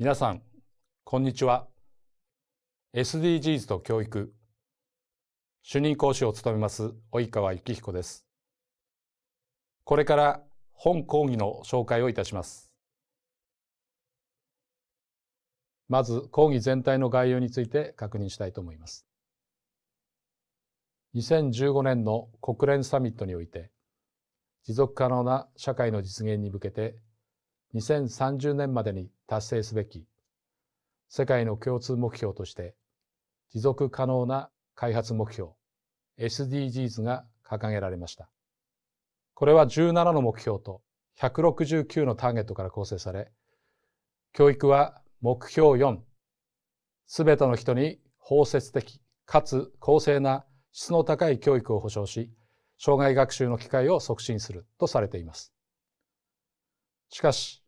皆さん、こんにちは。SDGs と教育。主任講師を務めます、及川幸彦です。これから本講義の紹介をいたします。まず、講義全体の概要について確認したいと思います。2015年の国連サミットにおいて、持続可能な社会の実現に向けて2030年までに達成すべき世界の共通目標として持続可能な開発目標 SDGs が掲げられました。これは17の目標と169のターゲットから構成され、教育は目標4、すべての人に包摂的かつ公正な質の高い教育を保障し、障害学習の機会を促進するとされています。しかし、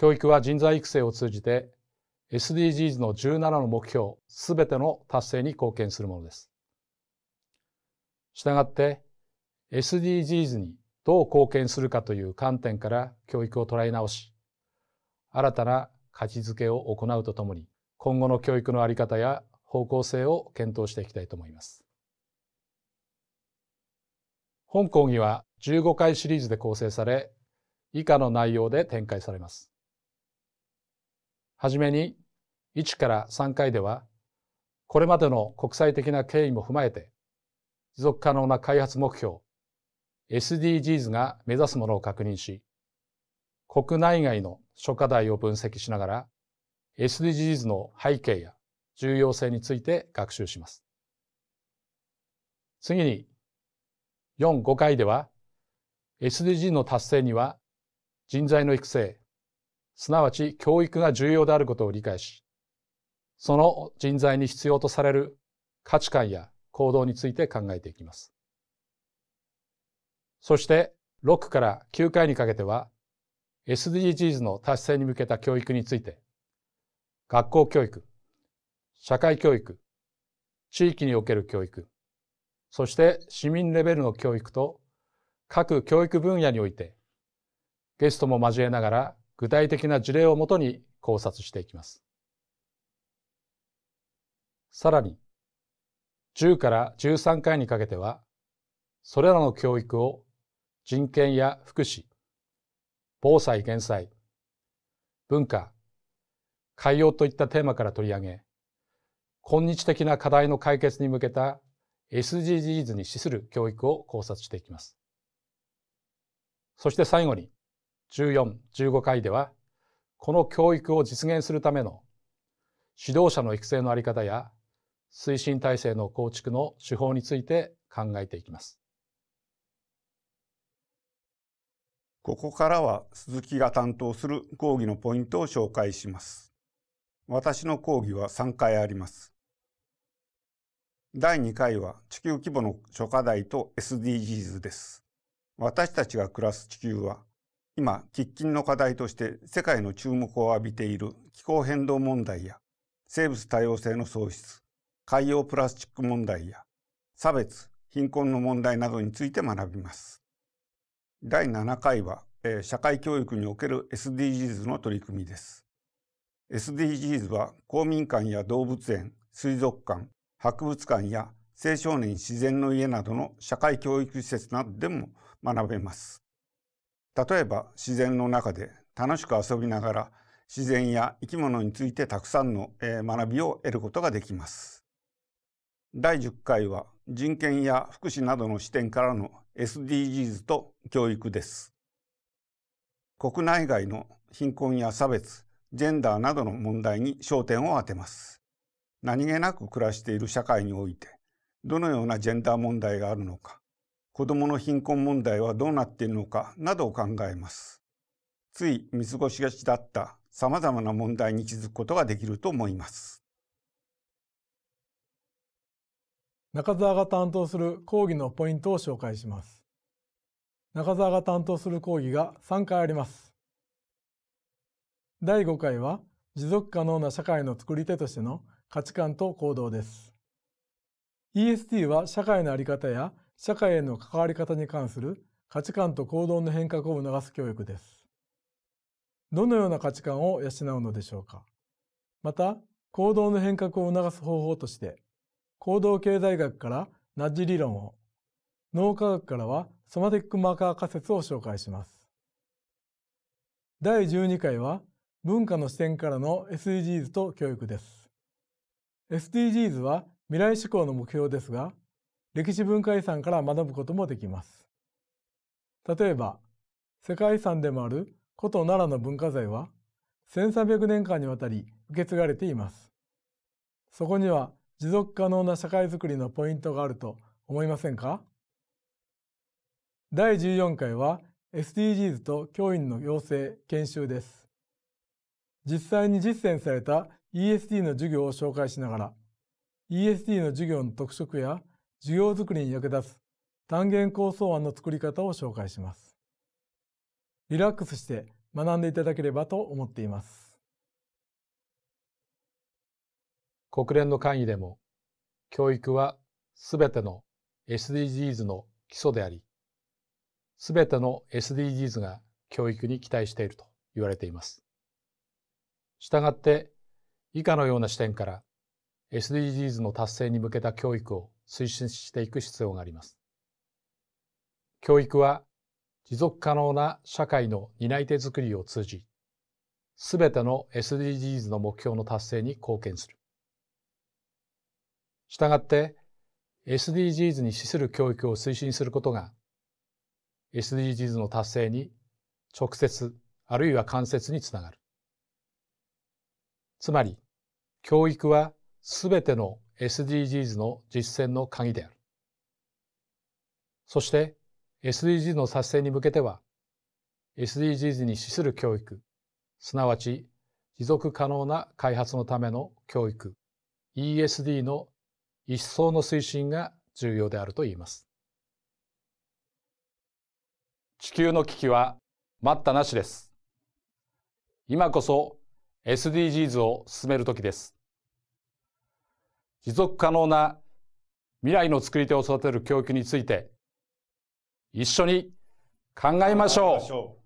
教育は人材育成を通じて SDGs の17の目標すべての達成に貢献するものです。したがって SDGs にどう貢献するかという観点から教育を捉え直し、新たな価値づけを行うとともに、今後の教育のあり方や方向性を検討していきたいと思います。本講義は15回シリーズで構成され、以下の内容で展開されます。はじめに1から3回では、これまでの国際的な経緯も踏まえて、持続可能な開発目標、SDGs が目指すものを確認し、国内外の諸課題を分析しながら、SDGs の背景や重要性について学習します。次に、4、5回では、SDG の達成には、人材の育成、すなわち教育が重要であることを理解し、その人材に必要とされる価値観や行動について考えていきます。そして6から9回にかけては SDGs の達成に向けた教育について学校教育、社会教育、地域における教育、そして市民レベルの教育と各教育分野においてゲストも交えながら具体的な事例をもとに考察していきます。さらに、10から13回にかけては、それらの教育を人権や福祉、防災減災、文化、海洋といったテーマから取り上げ、今日的な課題の解決に向けた SDGs に資する教育を考察していきます。そして最後に、14、15回ではこの教育を実現するための指導者の育成の在り方や推進体制の構築の手法について考えていきます。ここからは鈴木が担当する講義のポイントを紹介します。私の講義は3回あります。第2回は地球規模の諸課題と SDGs です。私たちが暮らす地球は今、喫緊の課題として世界の注目を浴びている気候変動問題や生物多様性の喪失、海洋プラスチック問題や差別、貧困の問題などについて学びます。第7回は、えー、社会教育における SDGs の取り組みです。SDGs は公民館や動物園、水族館、博物館や青少年自然の家などの社会教育施設などでも学べます。例えば自然の中で楽しく遊びながら自然や生き物についてたくさんの学びを得ることができます。第10回は人権や福祉などの視点からの SDGs と教育です。国内外の貧困や差別、ジェンダーなどの問題に焦点を当てます。何気なく暮らしている社会において、どのようなジェンダー問題があるのか、子供の貧困問題はどうなっているのかなどを考えます。つい見過ごしがちだった様々な問題に気づくことができると思います。中澤が担当する講義のポイントを紹介します。中澤が担当する講義が3回あります。第5回は持続可能な社会の作り手としての価値観と行動です。EST は社会のあり方や社会への関わり方に関する価値観と行動の変革を促す教育です。どのような価値観を養うのでしょうかまた、行動の変革を促す方法として、行動経済学からナッジ理論を、脳科学からはソマティックマーカー仮説を紹介します。第12回は、文化の視点からの SDGs と教育です。SDGs は未来志向の目標ですが、歴史文化遺産から学ぶこともできます。例えば、世界遺産でもある古都奈良の文化財は、1300年間にわたり受け継がれています。そこには持続可能な社会づくりのポイントがあると思いませんか第14回は SDGs と教員の養成研修です。実際に実践された ESD の授業を紹介しながら、ESD の授業の特色や需業づくりに役立つ単元構想案の作り方を紹介します。リラックスして学んでいただければと思っています。国連の会議でも、教育はすべての SDGs の基礎であり、すべての SDGs が教育に期待していると言われています。したがって、以下のような視点から SDGs の達成に向けた教育を推進していく必要があります。教育は持続可能な社会の担い手づくりを通じ、すべての SDGs の目標の達成に貢献する。したがって SDGs に資する教育を推進することが SDGs の達成に直接あるいは間接につながる。つまり教育はすべての SDGs の実践の鍵である。そして SDGs の達成に向けては SDGs に資する教育、すなわち持続可能な開発のための教育 ESD の一層の推進が重要であると言います。地球の危機は待ったなしです。今こそ SDGs を進める時です。持続可能な未来の作り手を育てる教育について一緒に考えましょう